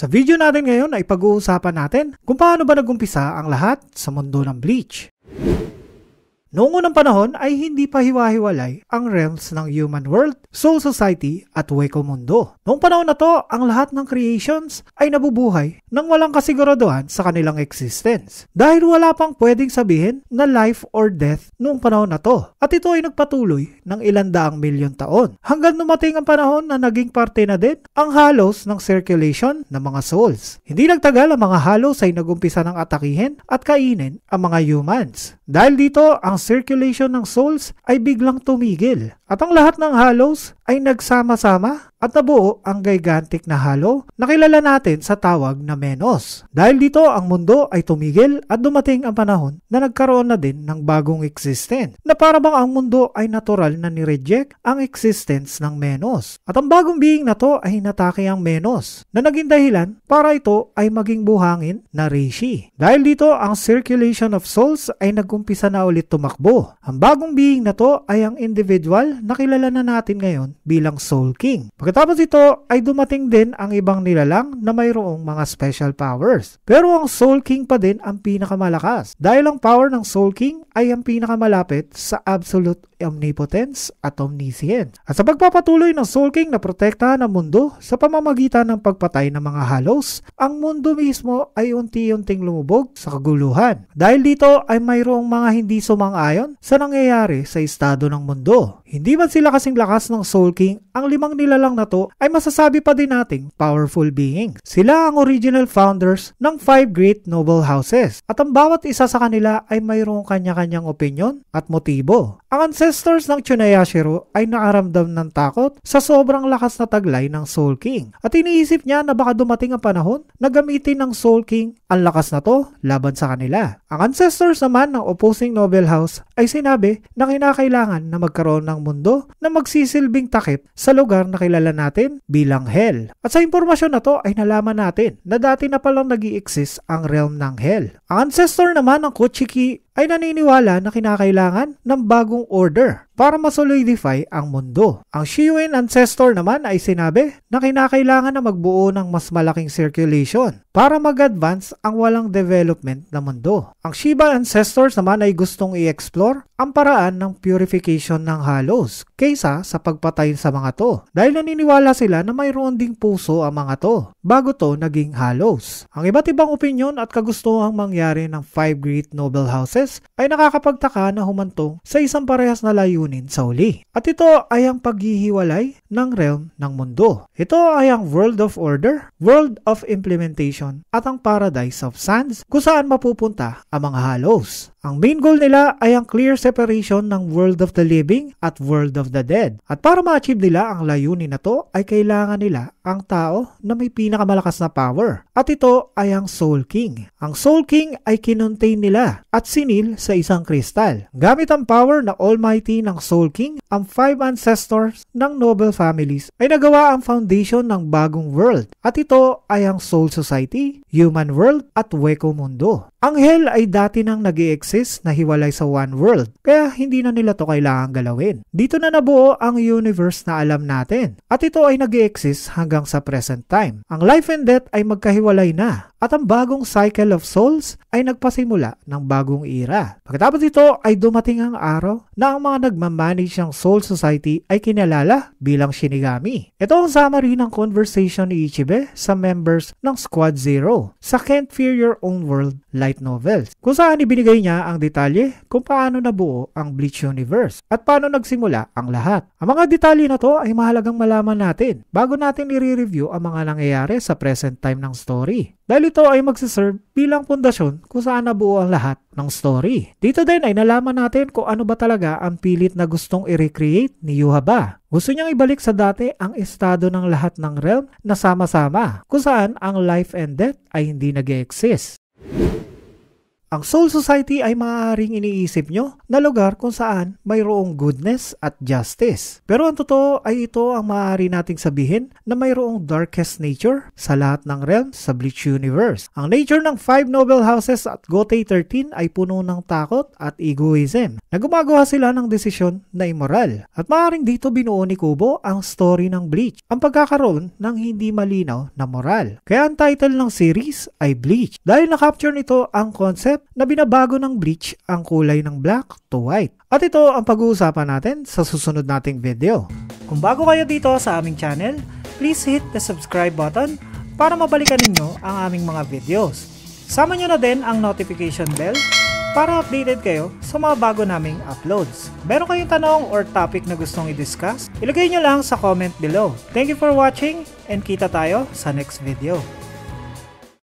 Sa video natin ngayon ay pag-uusapan natin kung paano ba nagumpisa ang lahat sa mundo ng Bleach. Noong unang panahon ay hindi pa hiwa-hiwalay ang realms ng human world, soul society at Waco mundo. Noong panahon na to, ang lahat ng creations ay nabubuhay nang walang kasiguraduhan sa kanilang existence. Dahil wala pang pwedeng sabihin na life or death noong panahon na to. At ito ay nagpatuloy ng ilang daang milyon taon. Hanggang dumating ang panahon na naging parte na din ang halos ng circulation ng mga souls. Hindi nagtagal ang mga halos ay nagumpisa ng atakihin at kainin ang mga humans. Dahil dito, ang ang circulation ng souls ay biglang tumigil. At ang lahat ng hollows ay nagsama-sama at nabuo ang gigantic na halo na kilala natin sa tawag na Menos. Dahil dito ang mundo ay tumigil at dumating ang panahon na nagkaroon na din ng bagong existence na para bang ang mundo ay natural na nireject ang existence ng Menos. At ang bagong being na to ay hinatake ang Menos na naging dahilan para ito ay maging buhangin na Rishi. Dahil dito ang circulation of souls ay nagumpisa na ulit tumakbo. Ang bagong being na to ay ang individual na kilala na natin ngayon bilang Soul King. Pagkatapos ito ay dumating din ang ibang nilalang na mayroong mga special powers. Pero ang Soul King pa din ang pinakamalakas dahil ang power ng Soul King ay ang pinakamalapit sa absolute omnipotence at omniscience. At sa pagpapatuloy ng Soul King na protektahan ang mundo sa pamamagitan ng pagpatay ng mga halos, ang mundo mismo ay unti-unting lumubog sa kaguluhan. Dahil dito ay mayroong mga hindi sumang-ayon sa nangyayari sa estado ng mundo. Hindi man sila kasing lakas ng Soul King, ang limang nila lang na to ay masasabi pa din nating powerful beings. Sila ang original founders ng five great noble houses at ang bawat isa sa kanila ay mayroong kanya-kanyang opinion at motibo. Ang ancestors ng Chunayashiro ay naaramdam ng takot sa sobrang lakas na taglay ng Soul King at iniisip niya na baka dumating ang panahon na gamitin ng Soul King ang lakas na to laban sa kanila. Ang ancestors naman ng opposing noble house ay sinabi na kinakailangan na magkaroon ng ng mundo na magsisilbing takip sa lugar na kilala natin bilang Hell. At sa impormasyon na to ay nalaman natin na dati na palang nag exist ang realm ng Hell. Ang ancestor naman ng Kuchiki ay naniniwala na kinakailangan ng bagong order para masolidify ang mundo. Ang Shiyuin ancestor naman ay sinabi na kinakailangan na magbuo ng mas malaking circulation para mag-advance ang walang development na mundo. Ang Shiba ancestors naman ay gustong i-explore ang paraan ng purification ng halos kaysa sa pagpatay sa mga to dahil naniniwala sila na mayroon ding puso ang mga to bago to naging halos. Ang iba't ibang opinion at kagustuhang mangyari ng five Great Noble Houses ay nakakapagtaka na humantong sa isang parehas na layunin kunin sa uli. At ito ay ang paghihiwalay ng realm ng mundo. Ito ay ang World of Order, World of Implementation at ang Paradise of Sands kung saan mapupunta ang mga halos. Ang main goal nila ay ang clear separation ng world of the living at world of the dead. At para ma-achieve nila ang layunin na to ay kailangan nila ang tao na may pinakamalakas na power. At ito ay ang Soul King. Ang Soul King ay kinontain nila at sinil sa isang kristal. Gamit ang power na almighty ng Soul King, ang five ancestors ng noble families ay nagawa ang foundation ng bagong world at ito ay ang Soul Society, Human World at Weko Mundo. Ang Hell ay dati nang nag exist na hiwalay sa One World kaya hindi na nila to kailangang galawin. Dito na nabuo ang universe na alam natin at ito ay nag exist hanggang sa present time. Ang life and death ay magkahiwalay na at ang bagong cycle of souls ay nagpasimula ng bagong era. Pagkatapos ito ay dumating ang araw na ang mga nagmamanage ng Soul Society ay kinalala bilang Shinigami. Ito ang summary ng conversation ni Ichibe sa members ng Squad Zero sa Can't Fear Your Own World light novels kung saan ibinigay niya ang detalye kung paano nabuo ang Bleach Universe at paano nagsimula ang lahat. Ang mga detalye na to ay mahalagang malaman natin bago natin i-review ang mga nangyayari sa present time ng story dahil ito ay magsiserve bilang pundasyon kung saan nabuo ang lahat ng story. Dito din ay nalaman natin kung ano ba talaga ang pilit na gustong i-recreate ni Yuhaba. Gusto niyang ibalik sa dati ang estado ng lahat ng realm na sama-sama kung saan ang life and death ay hindi nag exist ang Soul Society ay maaaring iniisip nyo na lugar kung saan mayroong goodness at justice. Pero ang totoo ay ito ang maaari nating sabihin na mayroong darkest nature sa lahat ng realms sa Bleach Universe. Ang nature ng Five Noble Houses at Gotei 13 ay puno ng takot at egoism na gumagawa sila ng desisyon na immoral. At maaaring dito binuo ni Kubo ang story ng Bleach, ang pagkakaroon ng hindi malinaw na moral. Kaya ang title ng series ay Bleach dahil na-capture nito ang concept concept na binabago ng bleach ang kulay ng black to white. At ito ang pag-uusapan natin sa susunod nating video. Kung bago kayo dito sa aming channel, please hit the subscribe button para mabalikan ninyo ang aming mga videos. Sama nyo na din ang notification bell para updated kayo sa mga bago naming uploads. Meron kayong tanong or topic na gustong i-discuss? Ilagay nyo lang sa comment below. Thank you for watching and kita tayo sa next video.